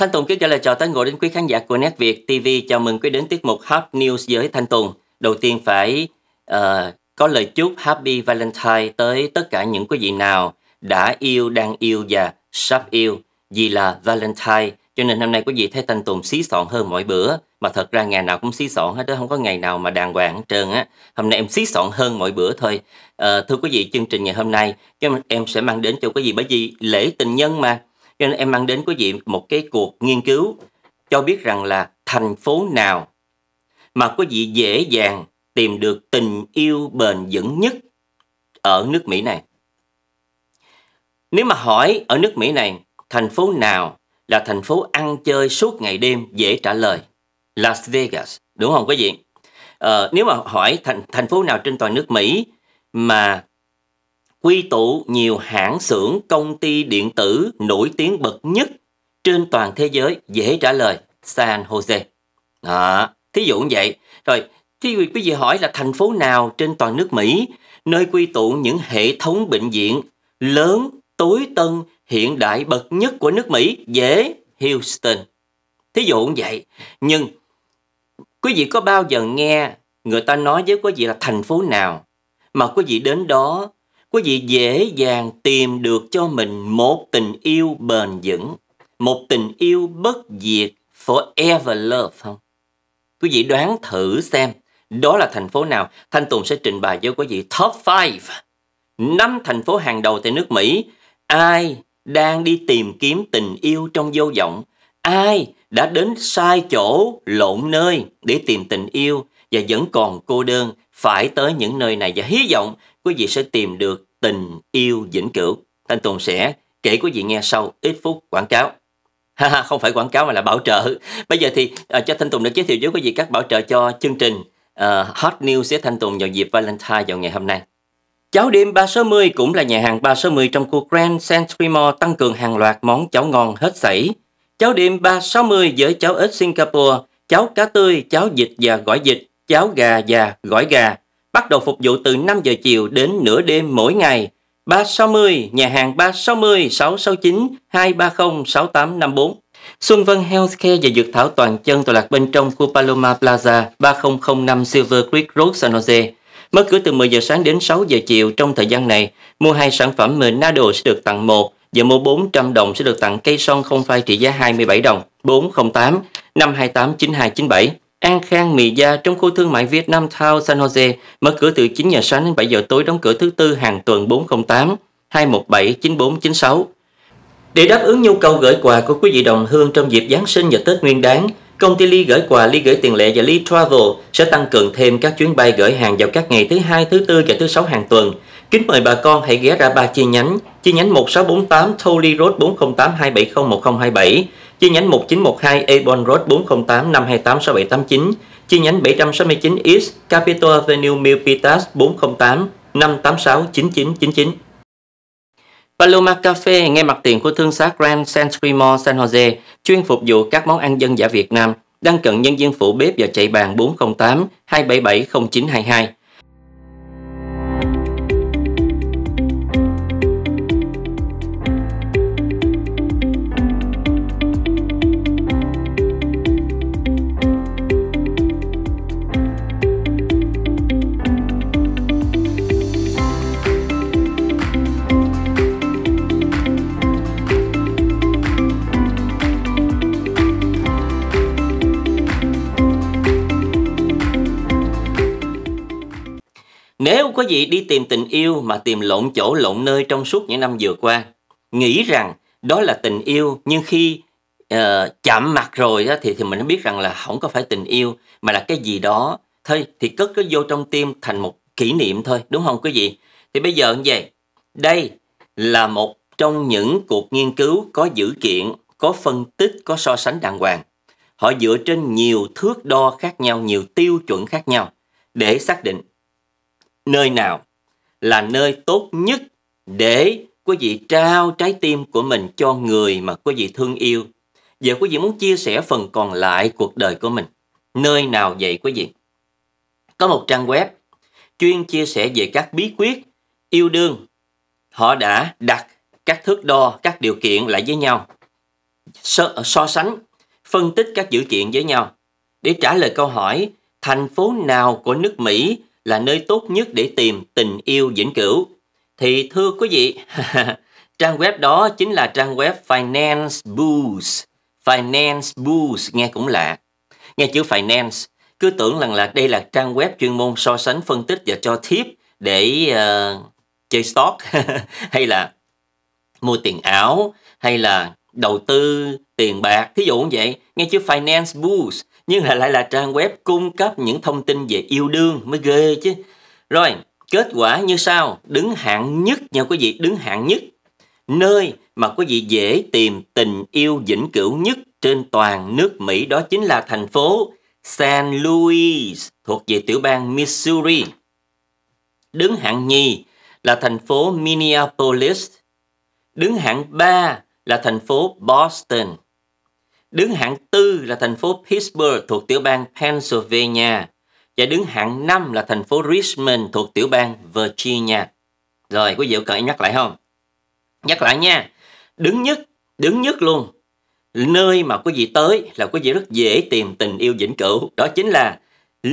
Thanh Tùng kính trả lời chào tái ngộ đến quý khán giả của Net Việt TV. Chào mừng quý đến tiết mục Hot News với Thanh Tùng. Đầu tiên phải uh, có lời chúc Happy Valentine tới tất cả những quý vị nào đã yêu, đang yêu và sắp yêu vì là Valentine. Cho nên hôm nay quý vị thấy Thanh Tùng xí xọn hơn mọi bữa. Mà thật ra ngày nào cũng xí xọn hết đó, không có ngày nào mà đàng hoàng hết trơn á. Hôm nay em xí xọn hơn mọi bữa thôi. À, thưa quý vị, chương trình ngày hôm nay em sẽ mang đến cho quý vị bởi vì lễ tình nhân mà cho nên em mang đến quý vị một cái cuộc nghiên cứu cho biết rằng là thành phố nào mà quý vị dễ dàng tìm được tình yêu bền vững nhất ở nước Mỹ này. Nếu mà hỏi ở nước Mỹ này, thành phố nào là thành phố ăn chơi suốt ngày đêm dễ trả lời? Las Vegas, đúng không quý vị? Ờ, nếu mà hỏi thành thành phố nào trên toàn nước Mỹ mà quy tụ nhiều hãng xưởng công ty điện tử nổi tiếng bậc nhất trên toàn thế giới dễ trả lời San Jose. À, thí dụ như vậy. Rồi, thí dụ quý vị hỏi là thành phố nào trên toàn nước Mỹ nơi quy tụ những hệ thống bệnh viện lớn, tối tân, hiện đại bậc nhất của nước Mỹ dễ Houston. Thí dụ như vậy. Nhưng quý vị có bao giờ nghe người ta nói với quý vị là thành phố nào mà quý vị đến đó quý vị dễ dàng tìm được cho mình một tình yêu bền vững, một tình yêu bất diệt forever love không? Quý vị đoán thử xem, đó là thành phố nào? Thanh Tùng sẽ trình bày với quý vị top 5, năm thành phố hàng đầu tại nước Mỹ. Ai đang đi tìm kiếm tình yêu trong vô vọng? Ai đã đến sai chỗ, lộn nơi để tìm tình yêu và vẫn còn cô đơn phải tới những nơi này và hy vọng quý vị sẽ tìm được tình yêu vĩnh cửu. Thanh Tùng sẽ kể quý vị nghe sau ít phút quảng cáo. Ha không phải quảng cáo mà là bảo trợ. Bây giờ thì à, cho Thanh Tùng được giới thiệu với quý vị các bảo trợ cho chương trình à, Hot News sẽ Thanh Tùng vào dịp Valentine vào ngày hôm nay. Cháo đêm 360 cũng là nhà hàng 360 trong khu Grand Century Mall tăng cường hàng loạt món cháo ngon hết sảy. Cháo đêm 360 với cháo ếch Singapore, cháo cá tươi, cháo vịt và gỏi vịt, cháo gà và gỏi gà, bắt đầu phục vụ từ 5 giờ chiều đến nửa đêm mỗi ngày. 360, nhà hàng 360 669 230 6854. Xuân Vân Healthcare và Dược Thảo Toàn Chân tọa lạc bên trong khu Paloma Plaza 3005 Silver Creek Road San Jose. Mở cửa từ 10 giờ sáng đến 6 giờ chiều trong thời gian này, mua hai sản phẩm Menado sẽ được tặng một và mua 400 đồng sẽ được tặng cây son không phai trị giá 27 đồng 408 528 9297. An Khang Mì Gia trong khu thương mại Việt Nam Town San Jose mở cửa từ 9 giờ sáng đến 7 giờ tối đóng cửa thứ tư hàng tuần 408 217 9496. Để đáp ứng nhu cầu gửi quà của quý vị đồng hương trong dịp Giáng sinh và Tết Nguyên đán, công ty Ly gửi quà, Ly gửi tiền lệ và Ly Travel sẽ tăng cường thêm các chuyến bay gửi hàng vào các ngày thứ hai, thứ tư và thứ sáu hàng tuần. Kính mời bà con hãy ghé ra ba chi nhánh, chi nhánh 1648 Tolley Road 408 270 1027 chi nhánh 1912 Ebon Road 408 528 6789, chi nhánh 769 East Capitol Avenue Milpitas 408 586 9999. Paloma Cafe ngay mặt tiền của thương xá Grand Century Mall San Jose, chuyên phục vụ các món ăn dân giả Việt Nam, đang cận nhân viên phụ bếp và chạy bàn 408 277 0922. vị đi tìm tình yêu mà tìm lộn chỗ lộn nơi trong suốt những năm vừa qua, nghĩ rằng đó là tình yêu nhưng khi uh, chạm mặt rồi đó, thì thì mình biết rằng là không có phải tình yêu mà là cái gì đó thôi thì cất nó vô trong tim thành một kỷ niệm thôi đúng không quý vị? Thì bây giờ như vậy, đây là một trong những cuộc nghiên cứu có dữ kiện, có phân tích, có so sánh đàng hoàng. Họ dựa trên nhiều thước đo khác nhau, nhiều tiêu chuẩn khác nhau để xác định nơi nào là nơi tốt nhất để quý vị trao trái tim của mình cho người mà quý vị thương yêu. Giờ quý vị muốn chia sẻ phần còn lại cuộc đời của mình. Nơi nào vậy quý vị? Có một trang web chuyên chia sẻ về các bí quyết yêu đương. Họ đã đặt các thước đo, các điều kiện lại với nhau. So, so sánh, phân tích các dữ kiện với nhau để trả lời câu hỏi thành phố nào của nước Mỹ là nơi tốt nhất để tìm tình yêu vĩnh cửu. Thì thưa quý vị, trang web đó chính là trang web Finance Boost. Finance Boost nghe cũng lạ. Nghe chữ Finance, cứ tưởng rằng là đây là trang web chuyên môn so sánh phân tích và cho tip để uh, chơi stock hay là mua tiền ảo hay là đầu tư tiền bạc thí dụ như vậy nghe chữ finance boost nhưng lại là trang web cung cấp những thông tin về yêu đương mới ghê chứ. Rồi, kết quả như sau, đứng hạng nhất nha quý vị, đứng hạng nhất. Nơi mà quý vị dễ tìm tình yêu vĩnh cửu nhất trên toàn nước Mỹ đó chính là thành phố San Luis thuộc về tiểu bang Missouri. Đứng hạng nhì là thành phố Minneapolis. Đứng hạng ba là thành phố Boston. Đứng hạng tư là thành phố Pittsburgh thuộc tiểu bang Pennsylvania và đứng hạng 5 là thành phố Richmond thuộc tiểu bang Virginia. Rồi quý vị có nhắc lại không? Nhắc lại nha. Đứng nhất, đứng nhất luôn. Nơi mà quý vị tới là quý vị rất dễ tìm tình yêu vĩnh cửu. Đó chính là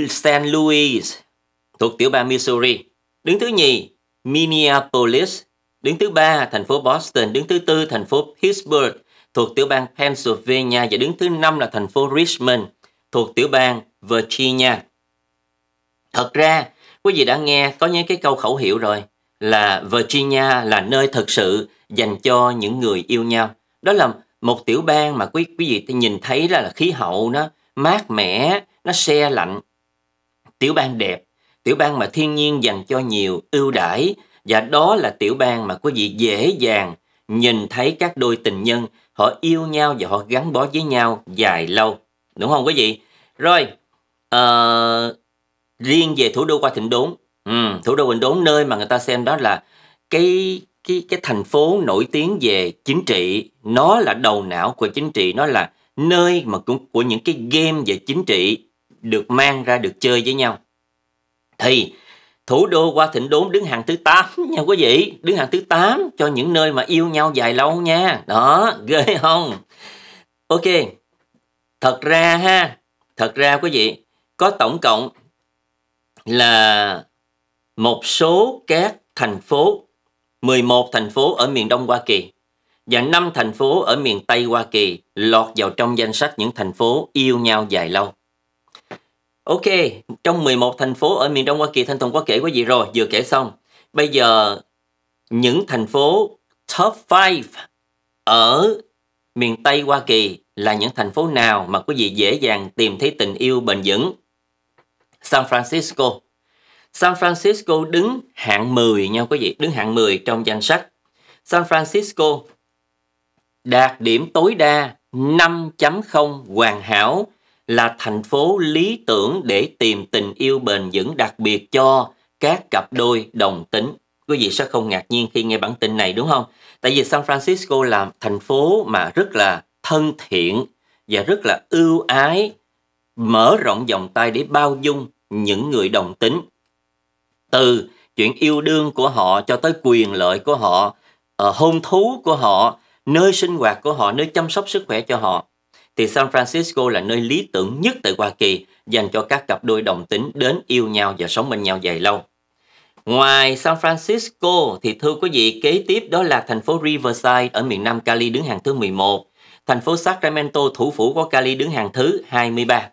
St. Louis thuộc tiểu bang Missouri. Đứng thứ nhì, Minneapolis. Đứng thứ ba, thành phố Boston. Đứng thứ tư, thành phố Pittsburgh thuộc tiểu bang Pennsylvania và đứng thứ năm là thành phố Richmond thuộc tiểu bang Virginia. Thật ra, quý vị đã nghe có những cái câu khẩu hiệu rồi là Virginia là nơi thật sự dành cho những người yêu nhau. Đó là một tiểu bang mà quý quý vị nhìn thấy là, là khí hậu nó mát mẻ, nó se lạnh. Tiểu bang đẹp, tiểu bang mà thiên nhiên dành cho nhiều ưu đãi và đó là tiểu bang mà quý vị dễ dàng nhìn thấy các đôi tình nhân họ yêu nhau và họ gắn bó với nhau dài lâu đúng không quý vị rồi uh, riêng về thủ đô qua thịnh đốn ừ, thủ đô quỳnh đốn nơi mà người ta xem đó là cái cái cái thành phố nổi tiếng về chính trị nó là đầu não của chính trị nó là nơi mà cũng của những cái game về chính trị được mang ra được chơi với nhau thì Thủ đô qua Thịnh Đốn đứng hàng thứ 8 nha quý vị, đứng hàng thứ 8 cho những nơi mà yêu nhau dài lâu nha. Đó, ghê không? Ok. Thật ra ha, thật ra quý vị, có tổng cộng là một số các thành phố 11 thành phố ở miền Đông Hoa Kỳ và 5 thành phố ở miền Tây Hoa Kỳ lọt vào trong danh sách những thành phố yêu nhau dài lâu. Ok, trong 11 thành phố ở miền Đông Hoa Kỳ Thanh Tùng có kể quý gì rồi, vừa kể xong. Bây giờ những thành phố top 5 ở miền Tây Hoa Kỳ là những thành phố nào mà quý vị dễ dàng tìm thấy tình yêu bền vững? San Francisco. San Francisco đứng hạng 10 nha quý vị, đứng hạng 10 trong danh sách. San Francisco đạt điểm tối đa 5.0 hoàn hảo là thành phố lý tưởng để tìm tình yêu bền vững đặc biệt cho các cặp đôi đồng tính. Quý vị sẽ không ngạc nhiên khi nghe bản tin này đúng không? Tại vì San Francisco là thành phố mà rất là thân thiện và rất là ưu ái, mở rộng vòng tay để bao dung những người đồng tính. Từ chuyện yêu đương của họ cho tới quyền lợi của họ, ờ, hôn thú của họ, nơi sinh hoạt của họ, nơi chăm sóc sức khỏe cho họ thì San Francisco là nơi lý tưởng nhất tại Hoa Kỳ dành cho các cặp đôi đồng tính đến yêu nhau và sống bên nhau dài lâu. Ngoài San Francisco thì thưa quý vị, kế tiếp đó là thành phố Riverside ở miền Nam Cali đứng hàng thứ 11, thành phố Sacramento thủ phủ của Cali đứng hàng thứ 23.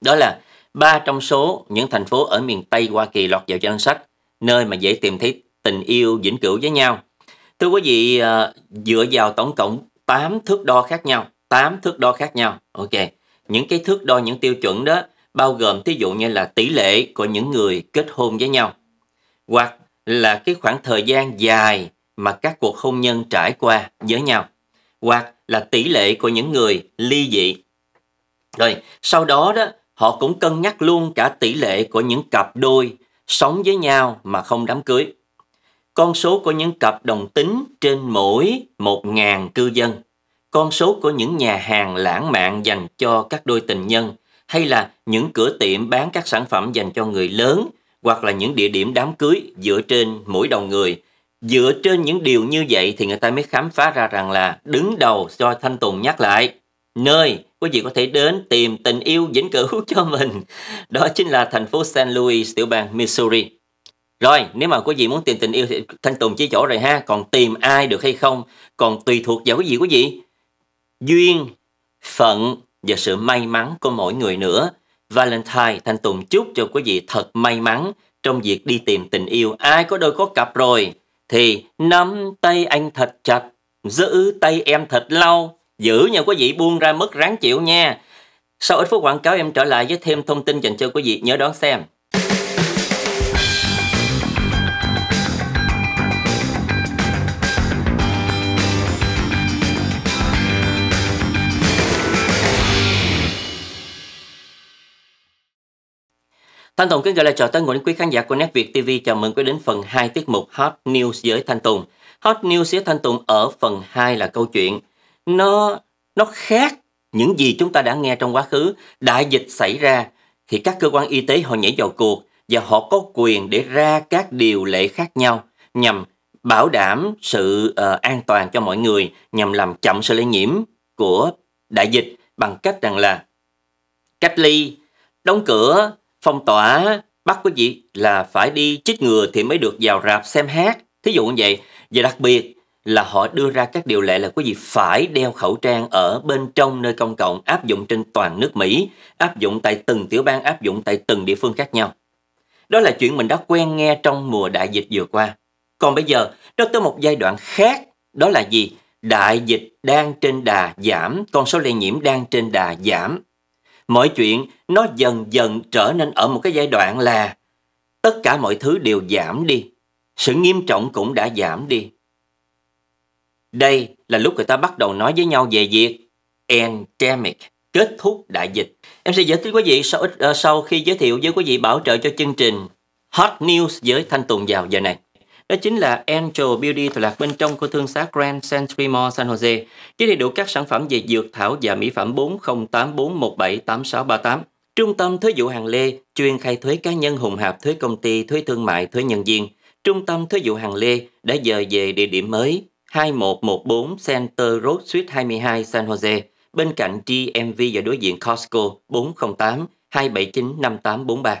Đó là ba trong số những thành phố ở miền Tây Hoa Kỳ lọt vào danh sách nơi mà dễ tìm thấy tình yêu vĩnh cửu với nhau. Thưa quý vị, ờ, dựa vào tổng cộng 8 thước đo khác nhau 8 thước đo khác nhau. Ok, những cái thước đo, những tiêu chuẩn đó bao gồm thí dụ như là tỷ lệ của những người kết hôn với nhau hoặc là cái khoảng thời gian dài mà các cuộc hôn nhân trải qua với nhau hoặc là tỷ lệ của những người ly dị. Rồi, sau đó đó họ cũng cân nhắc luôn cả tỷ lệ của những cặp đôi sống với nhau mà không đám cưới. Con số của những cặp đồng tính trên mỗi 1.000 cư dân con số của những nhà hàng lãng mạn dành cho các đôi tình nhân hay là những cửa tiệm bán các sản phẩm dành cho người lớn hoặc là những địa điểm đám cưới dựa trên mỗi đầu người. Dựa trên những điều như vậy thì người ta mới khám phá ra rằng là đứng đầu do Thanh Tùng nhắc lại. Nơi quý vị có thể đến tìm tình yêu vĩnh cửu cho mình. Đó chính là thành phố St. Louis, tiểu bang Missouri. Rồi, nếu mà quý vị muốn tìm tình yêu thì Thanh Tùng chỉ chỗ rồi ha. Còn tìm ai được hay không, còn tùy thuộc vào quý vị quý vị duyên, phận và sự may mắn của mỗi người nữa. Valentine Thanh Tùng chúc cho quý vị thật may mắn trong việc đi tìm tình yêu. Ai có đôi có cặp rồi thì nắm tay anh thật chặt, giữ tay em thật lâu. Giữ nha quý vị buông ra mất ráng chịu nha. Sau ít phút quảng cáo em trở lại với thêm thông tin dành cho quý vị nhớ đón xem. Thanh Tùng kính gửi lời chào tới nguồn quý khán giả của Nét Việt TV. Chào mừng quý đến phần 2 tiết mục Hot News với Thanh Tùng. Hot News với Thanh Tùng ở phần 2 là câu chuyện nó nó khác những gì chúng ta đã nghe trong quá khứ. Đại dịch xảy ra thì các cơ quan y tế họ nhảy vào cuộc và họ có quyền để ra các điều lệ khác nhau nhằm bảo đảm sự uh, an toàn cho mọi người nhằm làm chậm sự lây nhiễm của đại dịch bằng cách rằng là cách ly, đóng cửa Phong tỏa bắt quý vị là phải đi chích ngừa thì mới được vào rạp xem hát. Thí dụ như vậy. Và đặc biệt là họ đưa ra các điều lệ là quý vị phải đeo khẩu trang ở bên trong nơi công cộng áp dụng trên toàn nước Mỹ, áp dụng tại từng tiểu bang, áp dụng tại từng địa phương khác nhau. Đó là chuyện mình đã quen nghe trong mùa đại dịch vừa qua. Còn bây giờ, nó tới một giai đoạn khác, đó là gì? Đại dịch đang trên đà giảm, con số lây nhiễm đang trên đà giảm. Mọi chuyện nó dần dần trở nên ở một cái giai đoạn là tất cả mọi thứ đều giảm đi. Sự nghiêm trọng cũng đã giảm đi. Đây là lúc người ta bắt đầu nói với nhau về việc endemic, kết thúc đại dịch. Em sẽ giới thiệu quý vị sau, ờ, sau khi giới thiệu với quý vị bảo trợ cho chương trình Hot News với Thanh Tùng vào giờ này đó chính là Angel Beauty tọa lạc bên trong của thương xá Grand Century Mall San Jose, với đầy đủ các sản phẩm về dược thảo và mỹ phẩm 4084178638. Trung tâm thuế vụ hàng lê chuyên khai thuế cá nhân hùng hạp thuế công ty, thuế thương mại, thuế nhân viên. Trung tâm thuế vụ hàng lê đã dời về địa điểm mới 2114 Center Road Suite 22 San Jose, bên cạnh DMV và đối diện Costco 408 279 5843.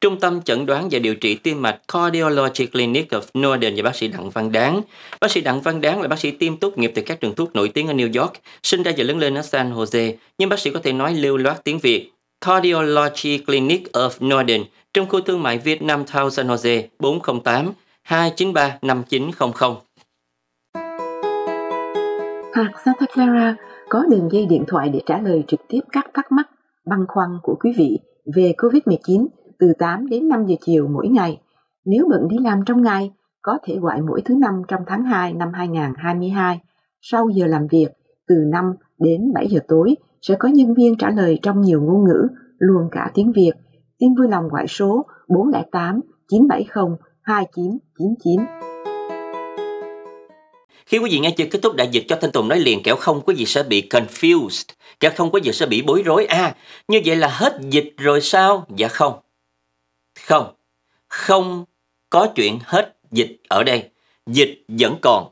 Trung tâm chẩn đoán và điều trị tim mạch Cardiology Clinic of Northern và bác sĩ Đặng Văn Đáng. Bác sĩ Đặng Văn Đáng là bác sĩ tim tốt nghiệp từ các trường thuốc nổi tiếng ở New York, sinh ra và lớn lên ở San Jose, nhưng bác sĩ có thể nói lưu loát tiếng Việt. Cardiology Clinic of Northern trong khu thương mại Việt Nam Town San Jose 408 293 5900. Hạt Santa Clara có đường dây điện thoại để trả lời trực tiếp các thắc mắc băn khoăn của quý vị về COVID-19 từ 8 đến 5 giờ chiều mỗi ngày. Nếu bận đi làm trong ngày, có thể gọi mỗi thứ năm trong tháng 2 năm 2022. Sau giờ làm việc, từ 5 đến 7 giờ tối, sẽ có nhân viên trả lời trong nhiều ngôn ngữ, luôn cả tiếng Việt. Xin vui lòng gọi số 408 970 2999. Khi quý vị nghe chưa kết thúc đại dịch cho Thanh Tùng nói liền kẻo không quý vị sẽ bị confused, kẻo không quý vị sẽ bị bối rối. À, như vậy là hết dịch rồi sao? Dạ không, không, không có chuyện hết dịch ở đây. Dịch vẫn còn.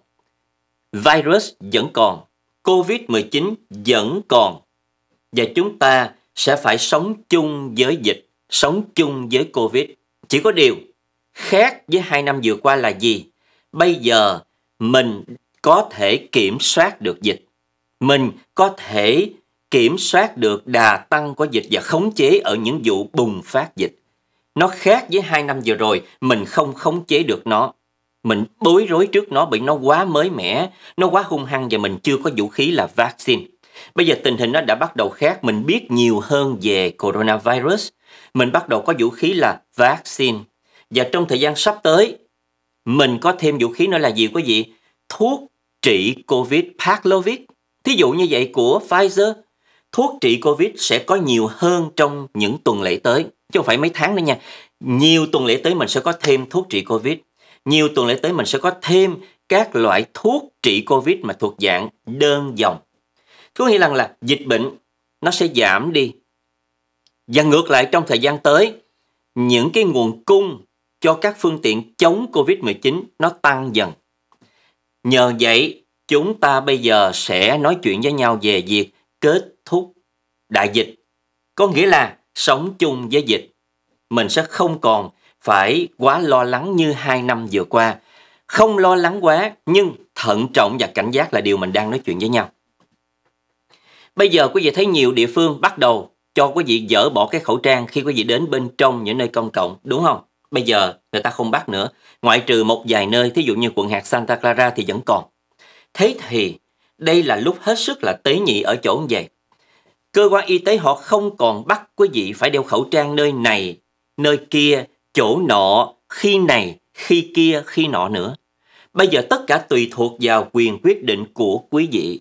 Virus vẫn còn. COVID-19 vẫn còn. Và chúng ta sẽ phải sống chung với dịch, sống chung với COVID. Chỉ có điều khác với hai năm vừa qua là gì? Bây giờ mình có thể kiểm soát được dịch. Mình có thể kiểm soát được đà tăng của dịch và khống chế ở những vụ bùng phát dịch. Nó khác với hai năm vừa rồi, mình không khống chế được nó. Mình bối rối trước nó bởi nó quá mới mẻ, nó quá hung hăng và mình chưa có vũ khí là vaccine. Bây giờ tình hình nó đã bắt đầu khác, mình biết nhiều hơn về coronavirus. Mình bắt đầu có vũ khí là vaccine. Và trong thời gian sắp tới, mình có thêm vũ khí nữa là gì quý vị? Thuốc trị COVID Paxlovid. Thí dụ như vậy của Pfizer thuốc trị Covid sẽ có nhiều hơn trong những tuần lễ tới. Chứ không phải mấy tháng nữa nha. Nhiều tuần lễ tới mình sẽ có thêm thuốc trị Covid. Nhiều tuần lễ tới mình sẽ có thêm các loại thuốc trị Covid mà thuộc dạng đơn dòng. Có nghĩa rằng là dịch bệnh nó sẽ giảm đi. Và ngược lại trong thời gian tới, những cái nguồn cung cho các phương tiện chống Covid-19 nó tăng dần. Nhờ vậy, chúng ta bây giờ sẽ nói chuyện với nhau về việc kết thúc đại dịch. Có nghĩa là sống chung với dịch. Mình sẽ không còn phải quá lo lắng như hai năm vừa qua. Không lo lắng quá, nhưng thận trọng và cảnh giác là điều mình đang nói chuyện với nhau. Bây giờ quý vị thấy nhiều địa phương bắt đầu cho quý vị dỡ bỏ cái khẩu trang khi quý vị đến bên trong những nơi công cộng, đúng không? Bây giờ người ta không bắt nữa, ngoại trừ một vài nơi, thí dụ như quận hạt Santa Clara thì vẫn còn. Thế thì đây là lúc hết sức là tế nhị ở chỗ như vậy. Cơ quan y tế họ không còn bắt quý vị phải đeo khẩu trang nơi này, nơi kia, chỗ nọ, khi này, khi kia, khi nọ nữa. Bây giờ tất cả tùy thuộc vào quyền quyết định của quý vị.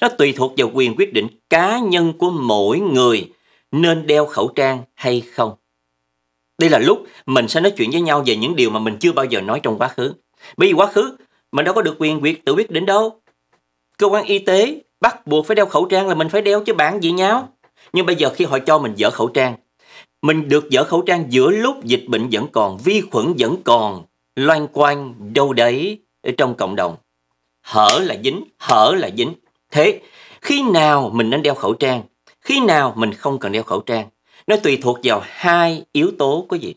Nó tùy thuộc vào quyền quyết định cá nhân của mỗi người nên đeo khẩu trang hay không. Đây là lúc mình sẽ nói chuyện với nhau về những điều mà mình chưa bao giờ nói trong quá khứ. Bởi vì quá khứ mình đâu có được quyền quyết tự quyết định đâu cơ quan y tế bắt buộc phải đeo khẩu trang là mình phải đeo chứ bạn gì nháo Nhưng bây giờ khi họ cho mình dỡ khẩu trang, mình được dỡ khẩu trang giữa lúc dịch bệnh vẫn còn, vi khuẩn vẫn còn, loan quanh đâu đấy ở trong cộng đồng. Hở là dính, hở là dính. Thế khi nào mình nên đeo khẩu trang? Khi nào mình không cần đeo khẩu trang? Nó tùy thuộc vào hai yếu tố quý gì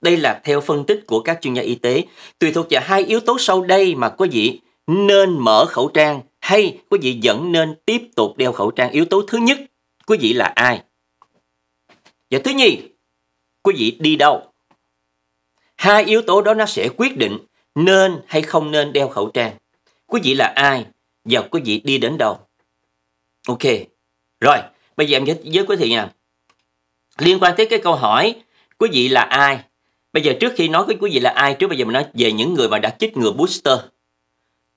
Đây là theo phân tích của các chuyên gia y tế, tùy thuộc vào hai yếu tố sau đây mà có gì nên mở khẩu trang hay quý vị vẫn nên tiếp tục đeo khẩu trang? Yếu tố thứ nhất, quý vị là ai? Và thứ nhì, quý vị đi đâu? Hai yếu tố đó nó sẽ quyết định nên hay không nên đeo khẩu trang. Quý vị là ai và quý vị đi đến đâu? Ok. Rồi, bây giờ em giới với quý vị nha. Liên quan tới cái câu hỏi quý vị là ai? Bây giờ trước khi nói với quý vị là ai, trước bây giờ mình nói về những người mà đã chích ngừa booster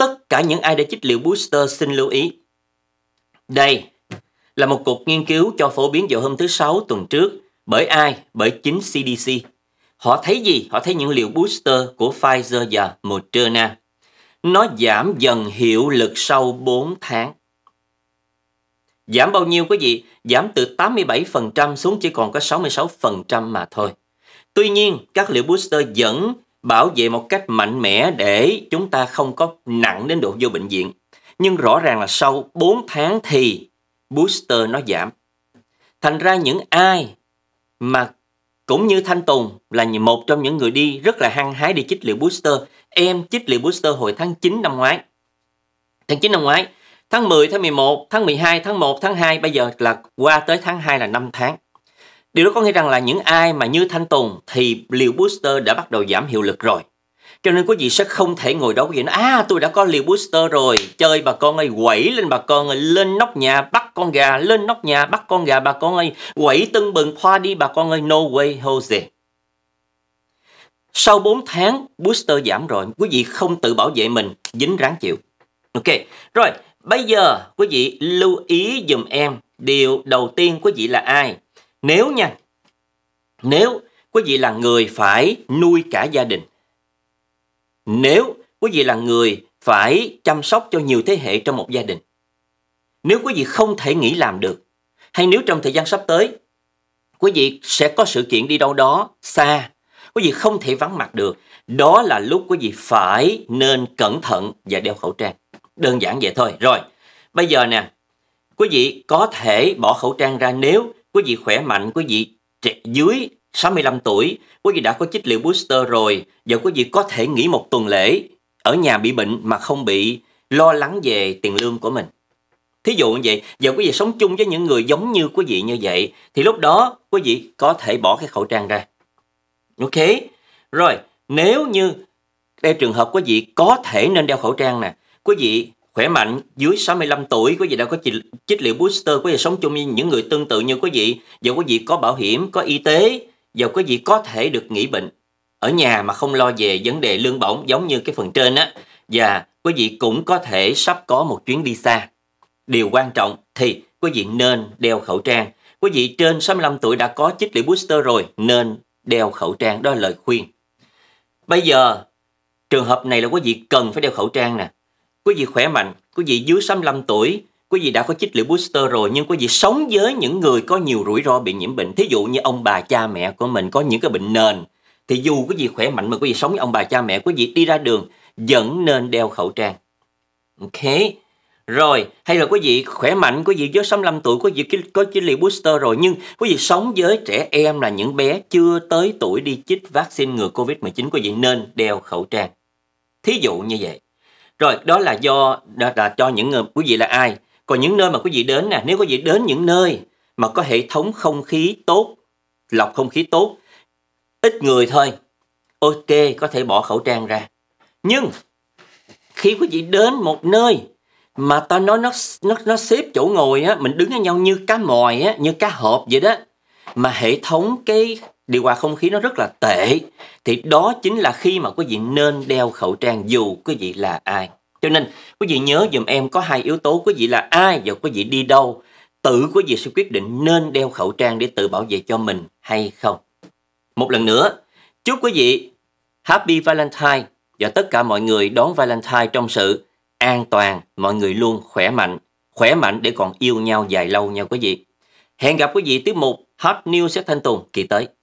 tất cả những ai đã chích liều booster xin lưu ý. Đây là một cuộc nghiên cứu cho phổ biến vào hôm thứ Sáu tuần trước bởi ai? Bởi chính CDC. Họ thấy gì? Họ thấy những liều booster của Pfizer và Moderna. Nó giảm dần hiệu lực sau 4 tháng. Giảm bao nhiêu quý vị? Giảm từ 87% xuống chỉ còn có 66% mà thôi. Tuy nhiên, các liều booster vẫn bảo vệ một cách mạnh mẽ để chúng ta không có nặng đến độ vô bệnh viện. Nhưng rõ ràng là sau 4 tháng thì booster nó giảm. Thành ra những ai mà cũng như Thanh Tùng là một trong những người đi rất là hăng hái đi chích liệu booster. Em chích liệu booster hồi tháng 9 năm ngoái. Tháng 9 năm ngoái, tháng 10, tháng 11, tháng 12, tháng 1, tháng 2, bây giờ là qua tới tháng 2 là 5 tháng. Điều đó có nghĩa rằng là những ai mà như Thanh Tùng thì liều booster đã bắt đầu giảm hiệu lực rồi. Cho nên quý vị sẽ không thể ngồi đó quý vị nói À tôi đã có liều booster rồi Chơi bà con ơi quẩy lên bà con ơi Lên nóc nhà bắt con gà Lên nóc nhà bắt con gà bà con ơi Quẩy tưng bừng khoa đi bà con ơi No way Jose Sau 4 tháng booster giảm rồi Quý vị không tự bảo vệ mình Dính ráng chịu Ok Rồi bây giờ quý vị lưu ý dùm em Điều đầu tiên quý vị là ai nếu nha, nếu quý vị là người phải nuôi cả gia đình, nếu quý vị là người phải chăm sóc cho nhiều thế hệ trong một gia đình, nếu quý vị không thể nghỉ làm được, hay nếu trong thời gian sắp tới quý vị sẽ có sự kiện đi đâu đó xa, quý vị không thể vắng mặt được, đó là lúc quý vị phải nên cẩn thận và đeo khẩu trang. Đơn giản vậy thôi. Rồi, bây giờ nè, quý vị có thể bỏ khẩu trang ra nếu quý vị khỏe mạnh, quý vị trẻ dưới 65 tuổi, quý vị đã có chích liệu booster rồi, giờ quý vị có thể nghỉ một tuần lễ ở nhà bị bệnh mà không bị lo lắng về tiền lương của mình. Thí dụ như vậy, giờ quý vị sống chung với những người giống như quý vị như vậy, thì lúc đó quý vị có thể bỏ cái khẩu trang ra. Ok, rồi nếu như đây trường hợp quý vị có thể nên đeo khẩu trang nè, quý vị khỏe mạnh dưới 65 tuổi quý vị đã có chích liệu booster quý vị sống chung với những người tương tự như quý vị và quý vị có bảo hiểm có y tế và quý vị có thể được nghỉ bệnh ở nhà mà không lo về vấn đề lương bổng giống như cái phần trên á và quý vị cũng có thể sắp có một chuyến đi xa điều quan trọng thì quý vị nên đeo khẩu trang quý vị trên 65 tuổi đã có chích liệu booster rồi nên đeo khẩu trang đó là lời khuyên bây giờ trường hợp này là quý vị cần phải đeo khẩu trang nè quý vị khỏe mạnh, quý vị dưới 65 tuổi, quý vị đã có chích liệu booster rồi nhưng quý vị sống với những người có nhiều rủi ro bị nhiễm bệnh. Thí dụ như ông bà cha mẹ của mình có những cái bệnh nền thì dù quý vị khỏe mạnh mà quý vị sống với ông bà cha mẹ quý vị đi ra đường vẫn nên đeo khẩu trang. Ok. Rồi, hay là quý vị khỏe mạnh, quý vị dưới 65 tuổi, quý vị có chích liệu booster rồi nhưng quý vị sống với trẻ em là những bé chưa tới tuổi đi chích vaccine ngừa Covid-19 quý vị nên đeo khẩu trang. Thí dụ như vậy. Rồi, đó là do đã, đã cho những người quý vị là ai. Còn những nơi mà quý vị đến nè, nếu quý vị đến những nơi mà có hệ thống không khí tốt, lọc không khí tốt, ít người thôi, ok, có thể bỏ khẩu trang ra. Nhưng khi quý vị đến một nơi mà ta nói nó nó nó xếp chỗ ngồi á, mình đứng với nhau như cá mòi á, như cá hộp vậy đó, mà hệ thống cái đi qua không khí nó rất là tệ thì đó chính là khi mà quý vị nên đeo khẩu trang dù quý vị là ai cho nên quý vị nhớ dùm em có hai yếu tố quý vị là ai và quý vị đi đâu tự quý vị sẽ quyết định nên đeo khẩu trang để tự bảo vệ cho mình hay không một lần nữa chúc quý vị happy valentine và tất cả mọi người đón valentine trong sự an toàn mọi người luôn khỏe mạnh khỏe mạnh để còn yêu nhau dài lâu nha quý vị hẹn gặp quý vị tiếp mục hot news sẽ thanh tùng kỳ tới